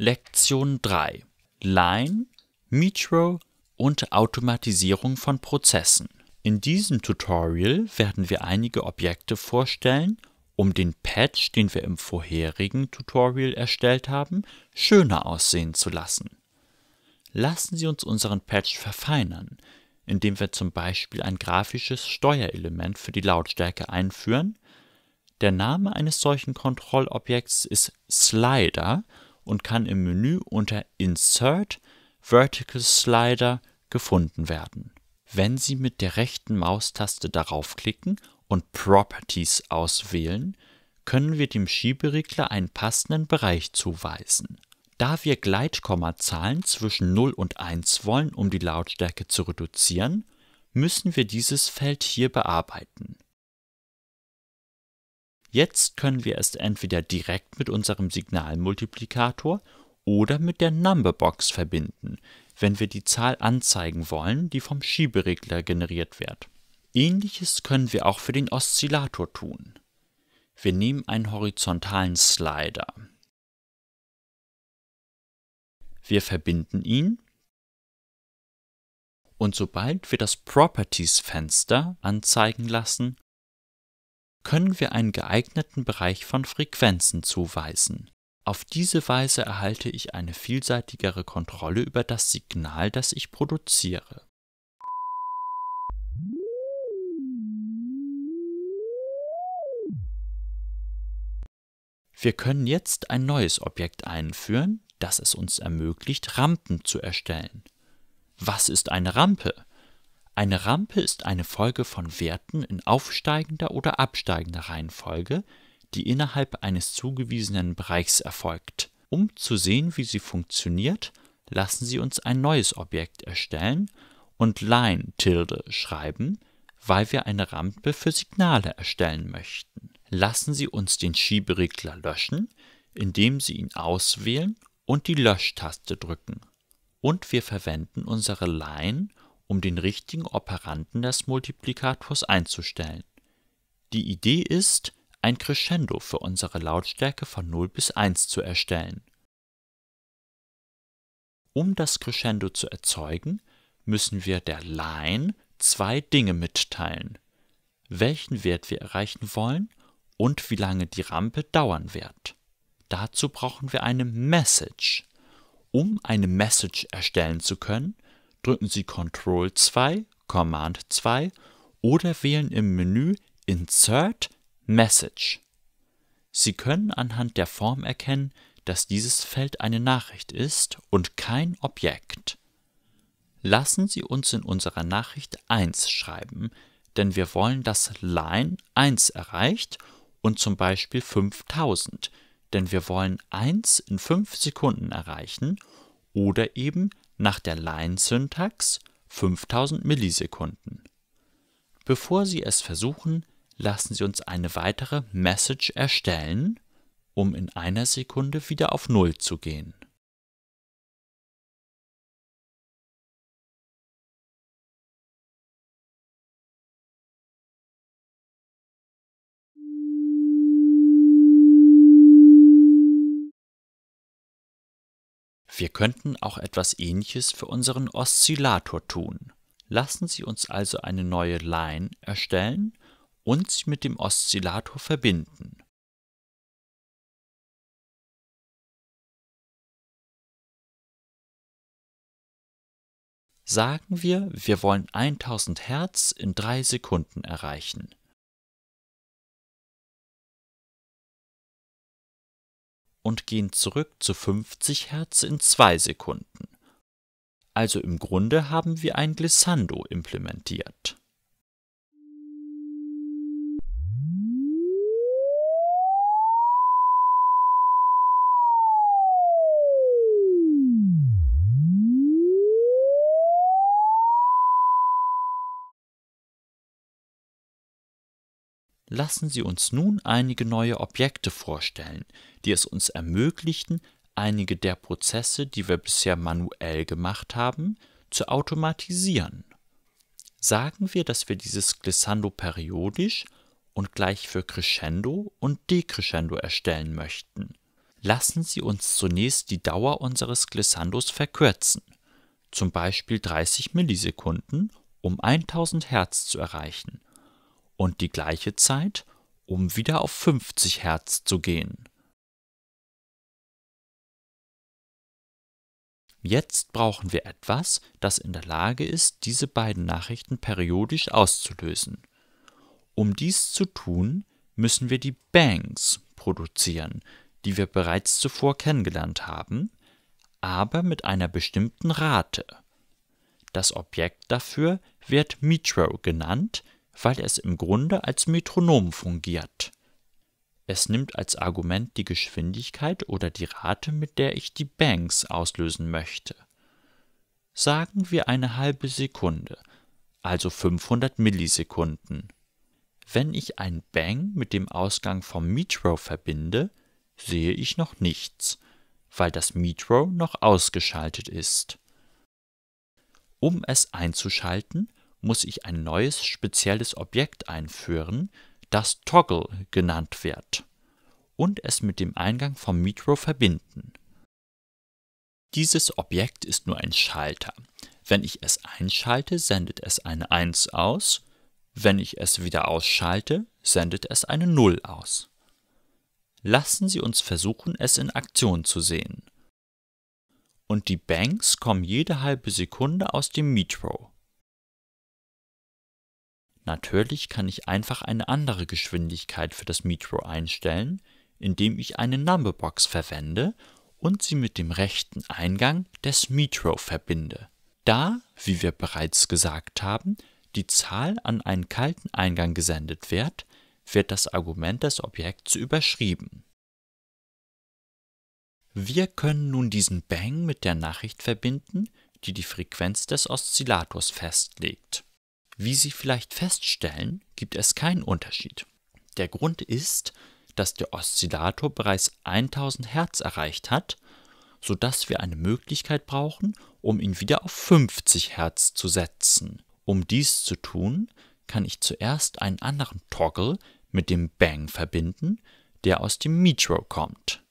Lektion 3 Line, Metro und Automatisierung von Prozessen. In diesem Tutorial werden wir einige Objekte vorstellen, um den Patch, den wir im vorherigen Tutorial erstellt haben, schöner aussehen zu lassen. Lassen Sie uns unseren Patch verfeinern, indem wir zum Beispiel ein grafisches Steuerelement für die Lautstärke einführen. Der Name eines solchen Kontrollobjekts ist Slider und kann im Menü unter Insert Vertical Slider gefunden werden. Wenn Sie mit der rechten Maustaste darauf klicken und Properties auswählen, können wir dem Schieberegler einen passenden Bereich zuweisen. Da wir Gleitkommazahlen zwischen 0 und 1 wollen, um die Lautstärke zu reduzieren, müssen wir dieses Feld hier bearbeiten. Jetzt können wir es entweder direkt mit unserem Signalmultiplikator oder mit der Numberbox verbinden, wenn wir die Zahl anzeigen wollen, die vom Schieberegler generiert wird. Ähnliches können wir auch für den Oszillator tun. Wir nehmen einen horizontalen Slider. Wir verbinden ihn und sobald wir das Properties-Fenster anzeigen lassen, können wir einen geeigneten Bereich von Frequenzen zuweisen. Auf diese Weise erhalte ich eine vielseitigere Kontrolle über das Signal, das ich produziere. Wir können jetzt ein neues Objekt einführen, das es uns ermöglicht, Rampen zu erstellen. Was ist eine Rampe? Eine Rampe ist eine Folge von Werten in aufsteigender oder absteigender Reihenfolge, die innerhalb eines zugewiesenen Bereichs erfolgt. Um zu sehen, wie sie funktioniert, lassen Sie uns ein neues Objekt erstellen und Line tilde schreiben, weil wir eine Rampe für Signale erstellen möchten. Lassen Sie uns den Schieberegler löschen, indem Sie ihn auswählen und die Löschtaste drücken. Und wir verwenden unsere Line, um den richtigen Operanten des Multiplikators einzustellen. Die Idee ist, ein Crescendo für unsere Lautstärke von 0 bis 1 zu erstellen. Um das Crescendo zu erzeugen, müssen wir der Line zwei Dinge mitteilen. Welchen Wert wir erreichen wollen und wie lange die Rampe dauern wird. Dazu brauchen wir eine Message. Um eine Message erstellen zu können, drücken Sie Ctrl 2, Command 2 oder wählen im Menü Insert Message. Sie können anhand der Form erkennen, dass dieses Feld eine Nachricht ist und kein Objekt. Lassen Sie uns in unserer Nachricht 1 schreiben, denn wir wollen, dass Line 1 erreicht und zum Beispiel 5000, denn wir wollen 1 in 5 Sekunden erreichen oder eben nach der Line-Syntax 5000 Millisekunden. Bevor Sie es versuchen, lassen Sie uns eine weitere Message erstellen, um in einer Sekunde wieder auf Null zu gehen Wir könnten auch etwas ähnliches für unseren Oszillator tun. Lassen Sie uns also eine neue Line erstellen und sie mit dem Oszillator verbinden. Sagen wir, wir wollen 1000 Hertz in 3 Sekunden erreichen. und gehen zurück zu 50 Hertz in 2 Sekunden. Also im Grunde haben wir ein Glissando implementiert Lassen Sie uns nun einige neue Objekte vorstellen, die es uns ermöglichten, einige der Prozesse, die wir bisher manuell gemacht haben, zu automatisieren. Sagen wir, dass wir dieses Glissando periodisch und gleich für Crescendo und Decrescendo erstellen möchten. Lassen Sie uns zunächst die Dauer unseres Glissandos verkürzen, zum Beispiel 30 Millisekunden, um 1000 Hertz zu erreichen und die gleiche Zeit, um wieder auf 50 Hertz zu gehen. Jetzt brauchen wir etwas, das in der Lage ist, diese beiden Nachrichten periodisch auszulösen. Um dies zu tun, müssen wir die Bangs produzieren, die wir bereits zuvor kennengelernt haben, aber mit einer bestimmten Rate. Das Objekt dafür wird Metro genannt, weil es im Grunde als Metronom fungiert. Es nimmt als Argument die Geschwindigkeit oder die Rate, mit der ich die Bangs auslösen möchte. Sagen wir eine halbe Sekunde, also 500 Millisekunden. Wenn ich ein Bang mit dem Ausgang vom Metro verbinde, sehe ich noch nichts, weil das Metro noch ausgeschaltet ist. Um es einzuschalten, muss ich ein neues spezielles Objekt einführen, das Toggle genannt wird, und es mit dem Eingang vom Metro verbinden. Dieses Objekt ist nur ein Schalter. Wenn ich es einschalte, sendet es eine 1 aus, wenn ich es wieder ausschalte, sendet es eine 0 aus. Lassen Sie uns versuchen, es in Aktion zu sehen. Und die Banks kommen jede halbe Sekunde aus dem Metro. Natürlich kann ich einfach eine andere Geschwindigkeit für das Metro einstellen, indem ich eine Numberbox verwende und sie mit dem rechten Eingang des Metro verbinde. Da, wie wir bereits gesagt haben, die Zahl an einen kalten Eingang gesendet wird, wird das Argument des Objekts überschrieben. Wir können nun diesen Bang mit der Nachricht verbinden, die die Frequenz des Oszillators festlegt. Wie Sie vielleicht feststellen, gibt es keinen Unterschied. Der Grund ist, dass der Oszillator bereits 1000 Hertz erreicht hat, sodass wir eine Möglichkeit brauchen, um ihn wieder auf 50 Hertz zu setzen. Um dies zu tun, kann ich zuerst einen anderen Toggle mit dem Bang verbinden, der aus dem Metro kommt.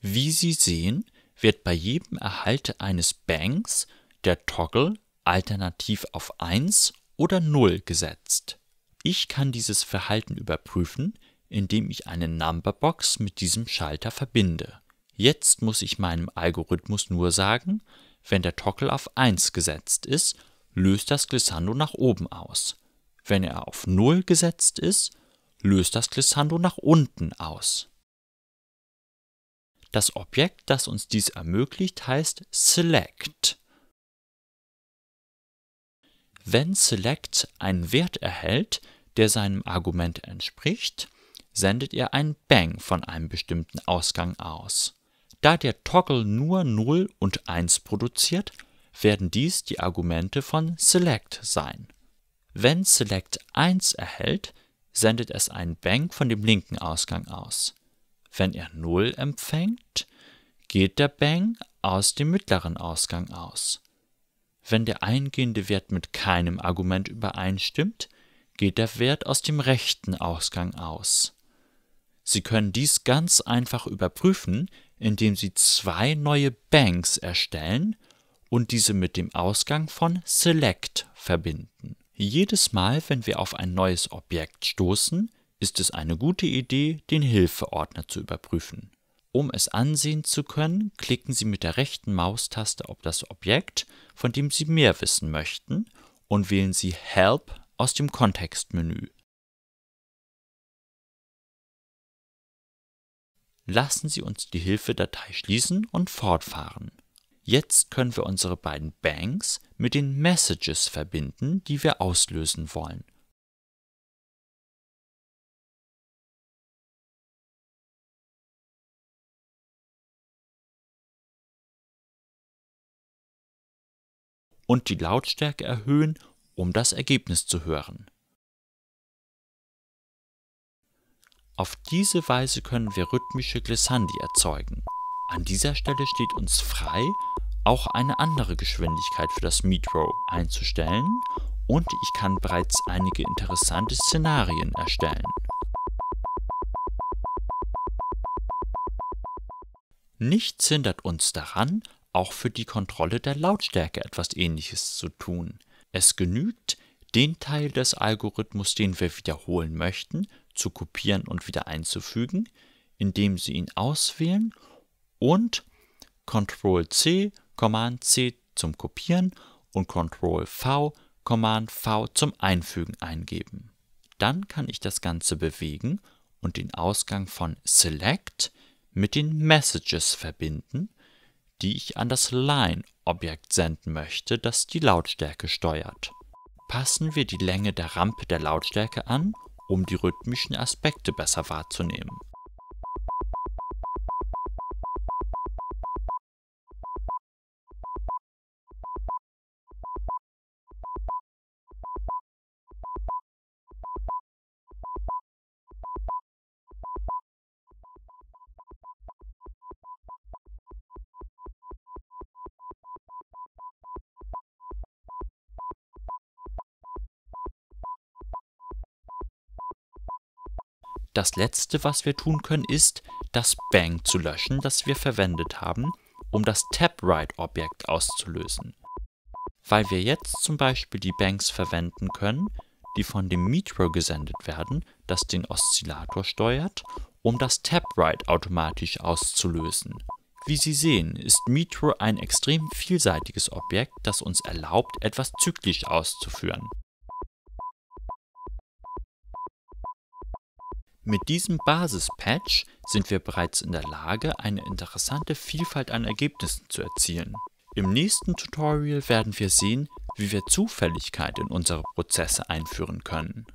Wie Sie sehen, wird bei jedem Erhalte eines Bangs der Toggle alternativ auf 1 oder 0 gesetzt. Ich kann dieses Verhalten überprüfen, indem ich eine Numberbox mit diesem Schalter verbinde. Jetzt muss ich meinem Algorithmus nur sagen, wenn der Toggle auf 1 gesetzt ist, löst das Glissando nach oben aus. Wenn er auf 0 gesetzt ist, löst das Glissando nach unten aus. Das Objekt, das uns dies ermöglicht, heißt select. Wenn select einen Wert erhält, der seinem Argument entspricht, sendet er ein Bang von einem bestimmten Ausgang aus. Da der Toggle nur 0 und 1 produziert, werden dies die Argumente von select sein. Wenn select 1 erhält, sendet es einen Bang von dem linken Ausgang aus. Wenn er 0 empfängt, geht der Bang aus dem mittleren Ausgang aus. Wenn der eingehende Wert mit keinem Argument übereinstimmt, geht der Wert aus dem rechten Ausgang aus. Sie können dies ganz einfach überprüfen, indem Sie zwei neue Bangs erstellen und diese mit dem Ausgang von Select verbinden. Jedes Mal, wenn wir auf ein neues Objekt stoßen, ist es eine gute Idee, den Hilfeordner zu überprüfen. Um es ansehen zu können, klicken Sie mit der rechten Maustaste auf das Objekt, von dem Sie mehr wissen möchten, und wählen Sie Help aus dem Kontextmenü. Lassen Sie uns die Hilfedatei schließen und fortfahren. Jetzt können wir unsere beiden Banks mit den Messages verbinden, die wir auslösen wollen – und die Lautstärke erhöhen, um das Ergebnis zu hören. Auf diese Weise können wir rhythmische Glissandi erzeugen. An dieser Stelle steht uns frei, auch eine andere Geschwindigkeit für das Meet-Row einzustellen und ich kann bereits einige interessante Szenarien erstellen. Nichts hindert uns daran, auch für die Kontrolle der Lautstärke etwas Ähnliches zu tun. Es genügt, den Teil des Algorithmus, den wir wiederholen möchten, zu kopieren und wieder einzufügen, indem Sie ihn auswählen und Ctrl C, Command C zum Kopieren und Ctrl V, Command V zum Einfügen eingeben. Dann kann ich das Ganze bewegen und den Ausgang von Select mit den Messages verbinden die ich an das Line-Objekt senden möchte, das die Lautstärke steuert. Passen wir die Länge der Rampe der Lautstärke an, um die rhythmischen Aspekte besser wahrzunehmen Das letzte, was wir tun können, ist, das Bang zu löschen, das wir verwendet haben, um das TabWrite-Objekt auszulösen. Weil wir jetzt zum Beispiel die Bangs verwenden können, die von dem Metro gesendet werden, das den Oszillator steuert, um das TabWrite automatisch auszulösen. Wie Sie sehen, ist Metro ein extrem vielseitiges Objekt, das uns erlaubt, etwas zyklisch auszuführen. Mit diesem Basispatch sind wir bereits in der Lage, eine interessante Vielfalt an Ergebnissen zu erzielen. Im nächsten Tutorial werden wir sehen, wie wir Zufälligkeit in unsere Prozesse einführen können.